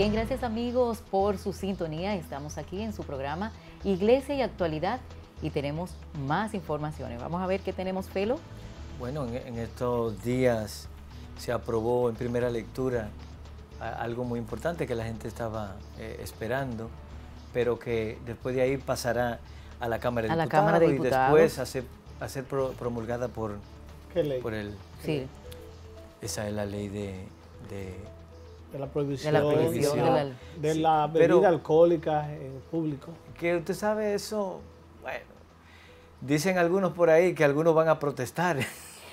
Bien, gracias amigos por su sintonía. Estamos aquí en su programa Iglesia y Actualidad y tenemos más informaciones. Vamos a ver qué tenemos, Felo. Bueno, en, estos días se aprobó en primera lectura algo muy importante que la gente estaba eh, esperando, pero que después de ahí pasará a la Cámara de, Diputados, y después a ser, promulgada por, ¿Qué por el... Sí. Esa es la ley de de la prohibición, de la, bebida alcohólica en público. Que usted sabe eso, bueno, dicen algunos por ahí que algunos van a protestar.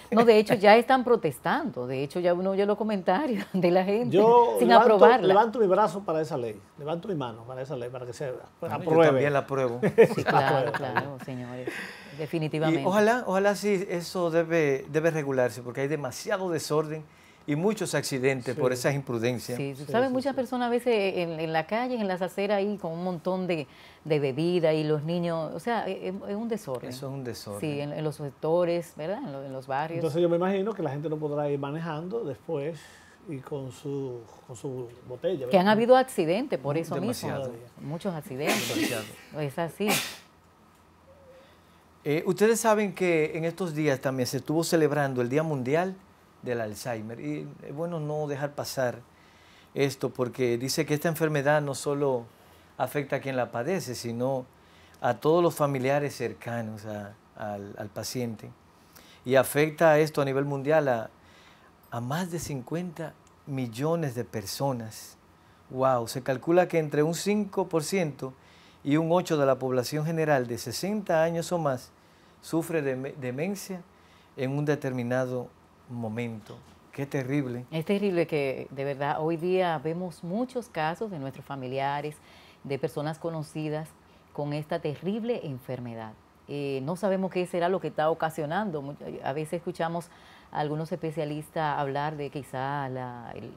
No, de hecho ya están protestando, de hecho ya uno oye los comentarios de la gente sin aprobarlo. aprobarla. Levanto mi brazo para esa ley, levanto mi mano para esa ley, para que se apruebe. Yo también la apruebo. claro, claro, señores, definitivamente. ojalá, ojalá sí, eso debe, debe regularse, porque hay demasiado desorden y muchos accidentes por esas imprudencias. Sí, ¿sabes? Muchas personas a veces en, la calle, en las aceras, ahí con un montón de, de bebida y los niños, o sea, e, e, es, un desorden. Eso es un desorden. Sí, en, los sectores, ¿verdad? En, los barrios. Entonces yo me imagino que la gente no podrá ir manejando después y con su, con su botella. Que han habido accidentes por eso mismo. Muchos accidentes. Es así. Eh, ustedes saben que en estos días también se estuvo celebrando el Día Mundial del Alzheimer. Y es eh, bueno no dejar pasar esto porque dice que esta enfermedad no solo afecta a quien la padece, sino a todos los familiares cercanos al, paciente. Y afecta a esto a nivel mundial a, más de 50 millones de personas. ¡Wow! Se calcula que entre un 5% y un 8% de la población general de 60 años o más sufre de demencia en un determinado momento. Qué terrible. Es terrible que de verdad hoy día vemos muchos casos de nuestros familiares, de personas conocidas con esta terrible enfermedad. Eh, no sabemos qué será lo que está ocasionando. Eh, a veces escuchamos a algunos especialistas hablar de quizá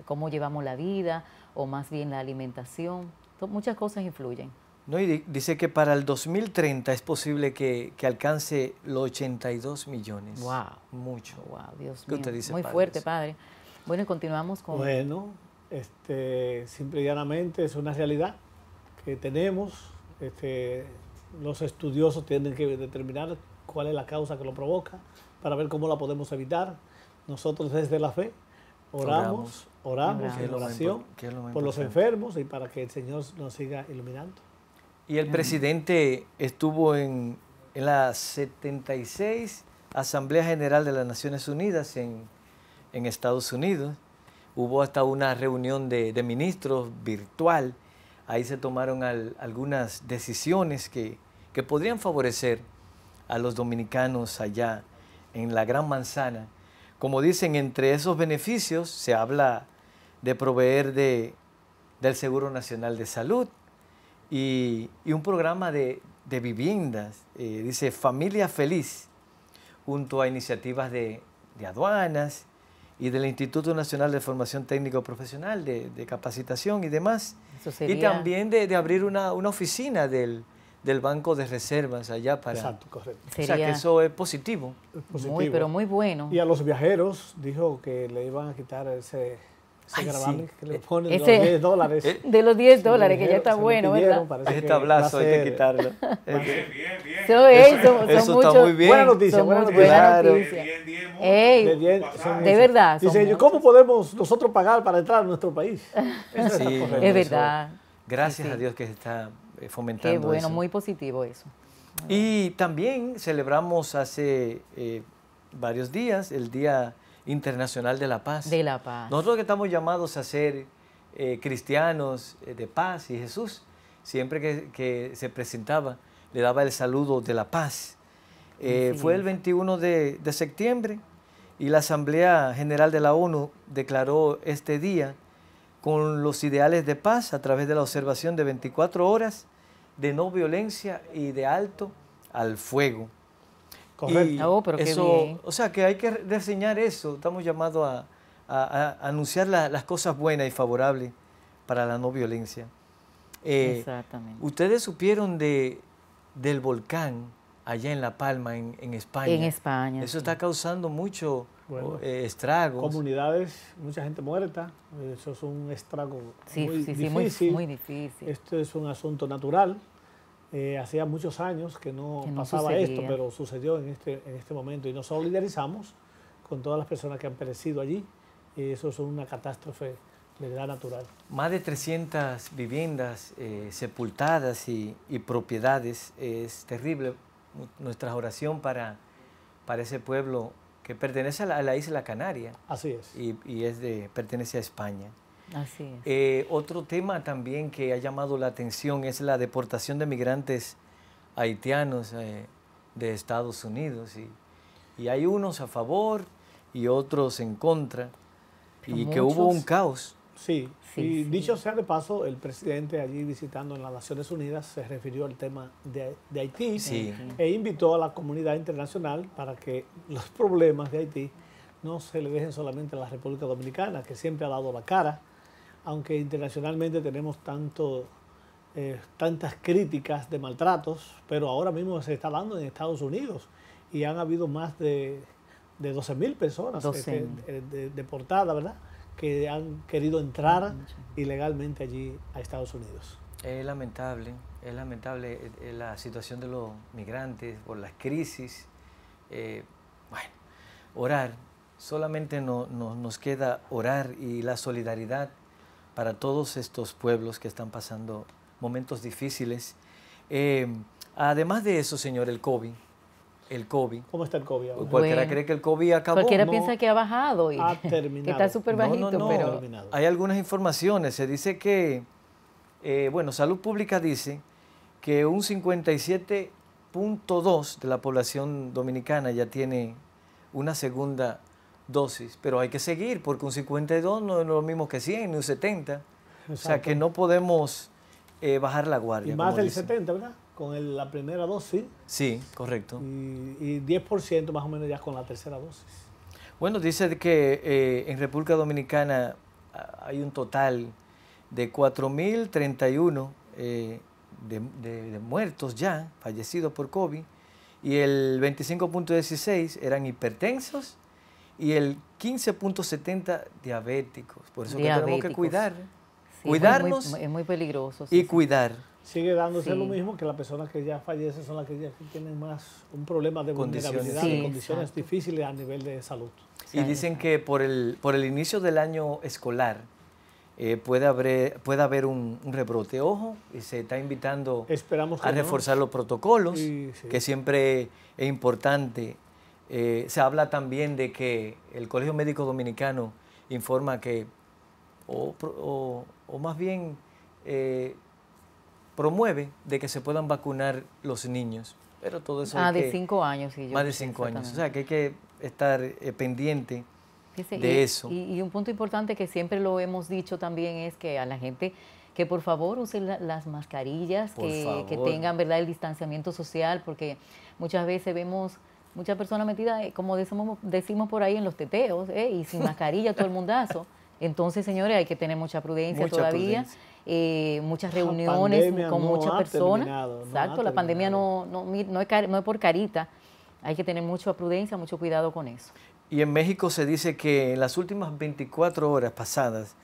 cómo llevamos la vida o más bien la alimentación. muchas cosas influyen y dice que para el 2030 es posible que, alcance los 82 millones. ¡Wow! Mucho. ¡Wow! Dios mío. Muy fuerte, padre. Bueno, continuamos con. Bueno, este, simple y llanamente es una realidad que tenemos. Este, los estudiosos tienen que determinar cuál es la causa que lo provoca para ver cómo la podemos evitar. Nosotros desde la fe oramos, oramos, en oración por los enfermos y para que el Señor nos siga iluminando. Y el presidente estuvo en, la 76 Asamblea General de las Naciones Unidas en, Estados Unidos. Hubo hasta una reunión de, ministros virtual. Ahí se tomaron algunas decisiones que, podrían favorecer a los dominicanos allá en la Gran Manzana. Como dicen, entre esos beneficios se habla de proveer de, del Seguro Nacional de Salud, y, un programa de, viviendas, eh, dice Familia Feliz, junto a iniciativas de, aduanas y del Instituto Nacional de Formación Técnico Profesional, de, capacitación y demás. Y también de, abrir una, oficina del, Banco de Reservas allá para... Exacto, correcto. O sea, que eso es positivo. es positivo. Muy, pero muy bueno. Y a los viajeros dijo que le iban a quitar ese de los 10 dólares, que ya está bueno, ¿verdad? Ese tablazo hay que quitarlo. bien, bien, bien. Eso está muy bien. Buena noticia, buena noticia. de, de verdad. Dice ¿cómo podemos nosotros pagar para entrar a nuestro país? sí, es verdad. Gracias a Dios que se está eh, fomentando Qué bueno, muy positivo eso. Y también celebramos hace eh, varios días el Día Internacional de la Paz. De la Paz. Nosotros que estamos llamados a ser eh, cristianos eh, de paz y Jesús, siempre que, se presentaba, le daba el saludo de la paz. Eh, fue el 21 de septiembre y la Asamblea General de la ONU declaró este día con los ideales de paz a través de la observación de 24 horas de no violencia y de alto al fuego. Oh, eso, O sea, que hay que diseñar eso. Estamos llamados a, anunciar las cosas buenas y favorables para la no violencia. Eh, Exactamente. Ustedes supieron de, del volcán allá en La Palma, en, España. En España. Eso está causando mucho eh, estragos. Comunidades, mucha gente muerta. Eso es un estrago muy, muy difícil. Esto es un asunto natural eh, hacía muchos años que no, pasaba esto, pero sucedió este, en este, momento y nos solidarizamos con todas las personas que han perecido allí. Y eso es una catástrofe de verdad natural. Más de 300 viviendas eh, sepultadas y, propiedades. Es terrible. Nuestra oración para, para ese pueblo que pertenece a la, isla Canaria. Así es. Y, y es de, pertenece a España. Eh, otro tema también que ha llamado la atención es la deportación de migrantes haitianos eh, de Estados Unidos. Y, hay unos a favor y otros en contra. y que hubo un caos. Sí, y dicho sea de paso, el presidente allí visitando en las Naciones Unidas se refirió al tema de, Haití e invitó a la comunidad internacional para que los problemas de Haití no se le dejen solamente a la República Dominicana, que siempre ha dado la cara aunque internacionalmente tenemos tanto, eh, tantas críticas de maltratos, pero ahora mismo se está hablando en Estados Unidos y han habido más de, de 12.000 personas este, deportadas, ¿verdad? Que han querido entrar ilegalmente allí a Estados Unidos. Es lamentable, es lamentable eh, eh, la situación de los migrantes por las crisis. bueno, orar, solamente no, nos queda orar y la solidaridad para todos estos pueblos que están pasando momentos difíciles. Eh, además de eso, señor, el COVID. El COVID. ¿Cómo está el COVID ahora? Cualquiera cree que el COVID acabó. Cualquiera piensa que ha bajado y que está súper bajito, no, no, pero... Terminado. Hay algunas informaciones. Se dice que, eh, bueno, Salud Pública dice que un 57.2 de la población dominicana ya tiene una segunda dosis, pero hay que seguir, porque un 52 no es lo mismo que 100, ni un 70. O sea que no podemos eh, bajar la guardia. Y más del 70, ¿verdad? Con la primera dosis. Sí, correcto. Y, 10% más o menos ya con la tercera dosis. Bueno, dice que eh, en República Dominicana ah, hay un total de 4.031 eh, muertos ya, fallecidos por COVID, y el 25.16 eran hipertensos y el 15.70 diabéticos. Por eso que tenemos que cuidar. Cuidarnos. Es muy, peligroso. y cuidar. Sigue dándose lo mismo que las personas que ya fallecen son las que ya tienen más un problema de vulnerabilidad, condiciones difíciles a nivel de salud. Y dicen que por el, por el inicio del año escolar, eh, puede haber, puede haber un, rebrote. Ojo, y se está invitando a reforzar los protocolos, que siempre es importante eh, se habla también de que el Colegio Médico Dominicano informa que, o, más bien eh, promueve de que se puedan vacunar los niños. Pero todo eso... Ah, de cinco años. Sí, más de cinco años. O sea, que hay que estar eh, pendiente de eso. Y, un punto importante que siempre lo hemos dicho también es que a la gente que por favor usen las mascarillas, que, tengan ¿verdad? el distanciamiento social, porque muchas veces vemos Muchas personas metidas, eh, como decimos, por ahí, en los teteos, eh, y sin mascarilla, todo el mundazo. Entonces, señores, hay que tener mucha prudencia todavía. Eh, muchas reuniones con muchas personas. la pandemia no, no, es, por carita. Hay que tener mucha prudencia, mucho cuidado con eso. Y en México se dice que en las últimas 24 horas pasadas,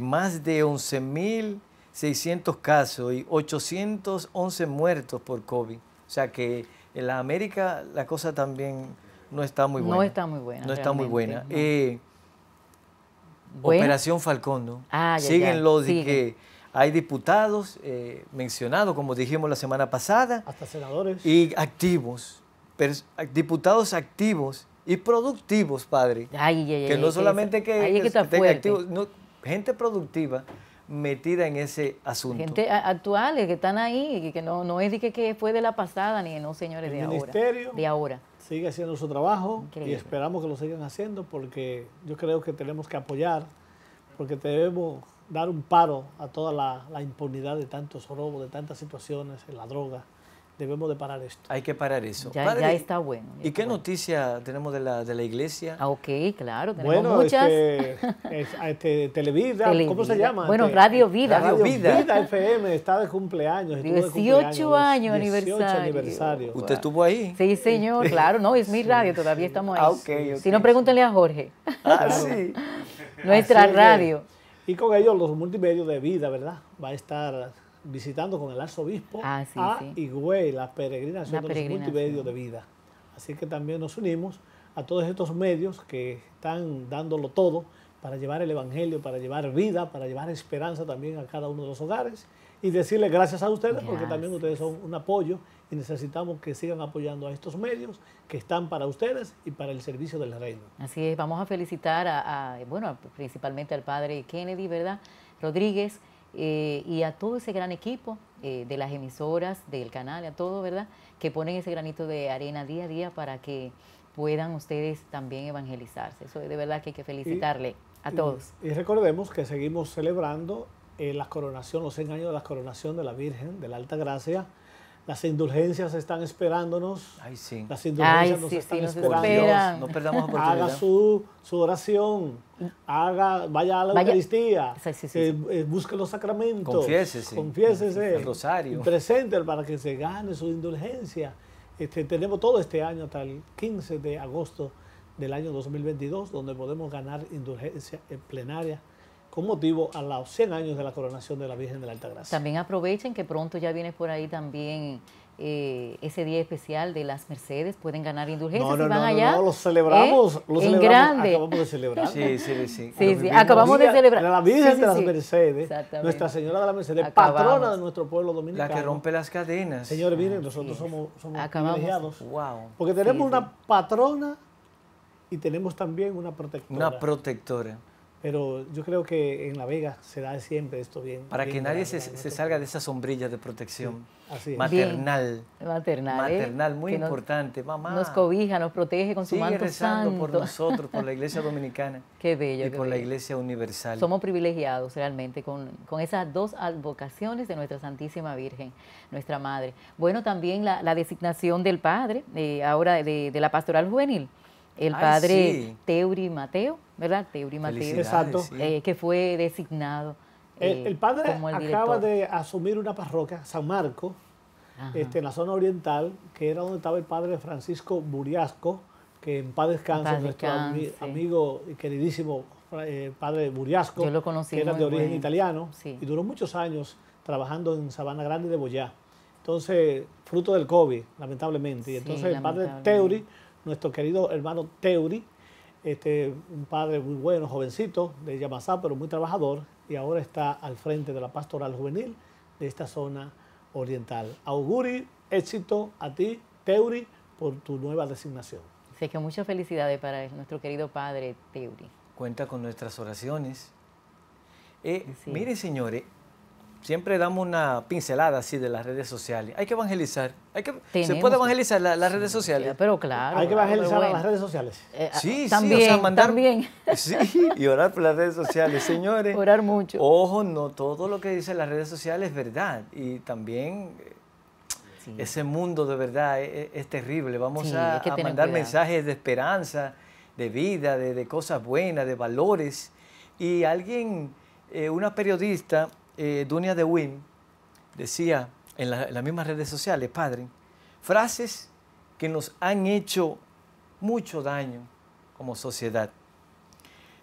más de 11.600 casos y 811 muertos por COVID. O sea que en la América la cosa también no está muy buena. No está muy buena. No está muy buena. Eh, Operación Falcón, ¿no? Ah, ya, Siguen lo que hay diputados eh, mencionados, como dijimos la semana pasada. Hasta senadores. Y activos, diputados activos y productivos, padre. que no solamente que, estén activos, gente productiva metida en ese asunto. Gente actual que están ahí y que no, no es de que, fue de la pasada ni no, señores, de ministerio ahora. De ahora. Sigue haciendo su trabajo y esperamos que lo sigan haciendo porque yo creo que tenemos que apoyar, porque debemos dar un paro a toda la, la impunidad de tantos robos, de tantas situaciones, en la droga debemos de parar esto. Hay que parar eso. Ya, está bueno. ¿Y qué noticias noticia tenemos de la, de la iglesia? Ah, ok, claro, tenemos muchas. Este, este, Televida, ¿cómo se llama? Bueno, este, Radio Vida. Radio Vida. FM está de cumpleaños. 18 años aniversario. ¿Usted estuvo ahí? Sí, señor, claro, no, es mi radio, todavía estamos ahí. Ah, ok. Si no, pregúntenle a Jorge. Ah, sí. Nuestra radio. Y con ellos los multimedios de vida, ¿verdad? Va a estar visitando con el arzobispo ah, a Igüey, la peregrinación de los multimedios de vida. Así que también nos unimos a todos estos medios que están dándolo todo para llevar el Evangelio, para llevar vida, para llevar esperanza también a cada uno de los hogares y decirles gracias a ustedes porque también ustedes son un apoyo y necesitamos que sigan apoyando a estos medios que están para ustedes y para el servicio del reino. Así es, vamos a felicitar a bueno, principalmente al padre Kennedy, ¿verdad? Rodríguez eh, y a todo ese gran equipo eh, de las emisoras, del canal, a todo, ¿verdad? Que ponen ese granito de arena día a día para que puedan ustedes también evangelizarse. Eso es de verdad que hay que felicitarle a todos. Y, recordemos que seguimos celebrando eh, la coronación, los 100 años de la coronación de la Virgen de la Alta Gracia las indulgencias están esperándonos. Las indulgencias nos están esperando. no perdamos oportunidad. Haga su, su oración. Haga, vaya a la Eucaristía. Eh, eh, busque los sacramentos. Confiésese. Confiésese. El rosario. Presente para que se gane su indulgencia. Este, tenemos todo este año hasta el 15 de agosto del año 2022, donde podemos ganar indulgencia en plenaria con motivo a los 100 años de la coronación de la Virgen de la Alta Gracia. También aprovechen que pronto ya viene por ahí también eh, ese día especial de las Mercedes, pueden ganar indulgencias no, no, si van no, allá. No, lo celebramos, ¿eh? lo celebramos, grande. acabamos de celebrar. Sí, sí, sí. sí, sí acabamos de celebrar. La Virgen de las Mercedes, Nuestra Señora de las Mercedes, patrona de nuestro pueblo dominicano. La que rompe las cadenas. Señor, ah, miren, nosotros somos, somos privilegiados. Wow. Porque tenemos una patrona y tenemos también una protectora. Una protectora. Pero yo creo que en La Vega se da siempre esto bien. Para que nadie se, salga de esa sombrilla de protección maternal. maternal. ¿eh? Maternal, muy importante. Nos, Mamá. Nos cobija, nos protege con su manto rezando santo. por nosotros, por la Iglesia Dominicana. Qué bello. Y por la Iglesia Universal. Somos privilegiados realmente con, esas dos advocaciones de nuestra Santísima Virgen, nuestra Madre. Bueno, también la, designación del Padre, eh, ahora de, la Pastoral Juvenil. El Padre Teuri Mateo ¿verdad? Teuri Mateo, Exacto. Eh, que fue designado. el, eh, padre acaba de asumir una parroquia, San Marco, este, en la zona oriental, que era donde estaba el padre Francisco Buriasco, que en paz descanse, nuestro amigo y queridísimo eh, padre Buriasco, que era de origen italiano, y duró muchos años trabajando en Sabana Grande de Boyá. Entonces, fruto del COVID, lamentablemente. Y entonces el padre Teuri, nuestro querido hermano Teuri, este, un padre muy bueno, jovencito de Yamasá, pero muy trabajador, y ahora está al frente de la pastoral juvenil de esta zona oriental. Auguri, éxito a ti, Teuri, por tu nueva designación. Así que muchas felicidades para nuestro querido padre Teuri. Cuenta con nuestras oraciones. Eh, mire, señores, siempre damos una pincelada así de las redes sociales. Hay que evangelizar. Hay que, ¿Se puede evangelizar las redes sociales? Pero claro. Hay que evangelizar las redes sociales. Eh, ah, sí, también, mandar, también. Sí, y orar por las redes sociales. Señores. Orar mucho. Ojo, no todo lo que dicen las redes sociales es verdad. Y también ese mundo de verdad es, terrible. Vamos a, mandar mensajes de esperanza, de vida, de, cosas buenas, de valores. Y alguien, eh, una periodista eh, Dunia de Wim decía en, las mismas redes sociales, padre, frases que nos han hecho mucho daño como sociedad.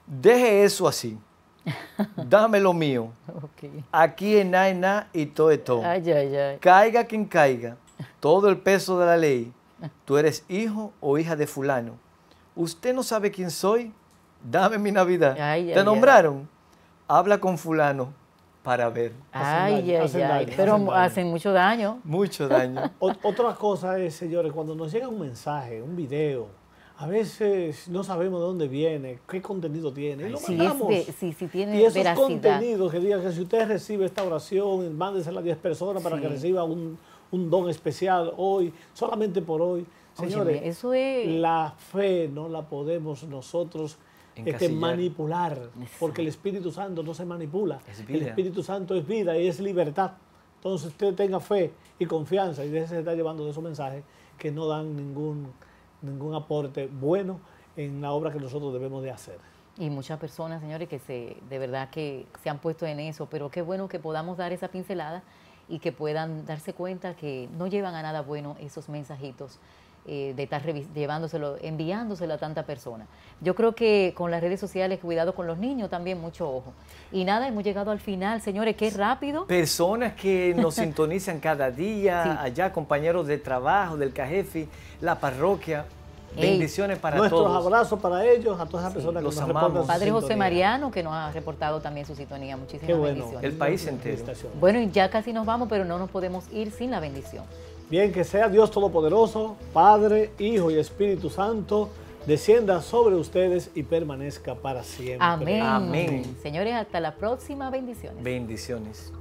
Deje eso así. Dame lo mío. Aquí en na, na y todo todo Caiga quien caiga, todo el peso de la ley. Tú eres hijo o hija de fulano. Usted no sabe quién soy. Dame mi Navidad. Te nombraron. Habla con fulano para ver. pero hacen, mucho daño. Mucho daño. otra cosa es, señores, cuando nos llega un mensaje, un video, a veces no sabemos de dónde viene, qué contenido tiene. Y lo mandamos. tiene y esos contenidos que digan que si usted recibe esta oración, mándesela a 10 personas para que reciba un, don especial hoy, solamente por hoy. Señores, eso es... la fe no la podemos nosotros este, manipular, porque el Espíritu Santo no se manipula. el Espíritu Santo es vida y es libertad. Entonces usted tenga fe y confianza y se está llevando de esos mensajes que no dan ningún, ningún aporte bueno en la obra que nosotros debemos de hacer. Y muchas personas, señores, que se, de verdad que se han puesto en eso, pero qué bueno que podamos dar esa pincelada y que puedan darse cuenta que no llevan a nada bueno esos mensajitos eh, de estar llevándoselo, enviándoselo a tanta persona. Yo creo que con las redes sociales, cuidado con los niños también, mucho ojo. Y nada, hemos llegado al final, señores, qué rápido. Personas que nos sintonizan cada día, allá compañeros de trabajo, del CAJEFI, la parroquia. Bendiciones para todos. Nuestros abrazos para ellos, a todas las personas los que nos amamos. Padre José Mariano, que nos ha reportado también su sintonía. Muchísimas bueno, bendiciones. El país entero. Bueno, y ya casi nos vamos, pero no nos podemos ir sin la bendición. Bien, que sea Dios Todopoderoso, Padre, Hijo y Espíritu Santo, descienda sobre ustedes y permanezca para siempre. Amén. Señores, hasta la próxima. Bendiciones. Bendiciones.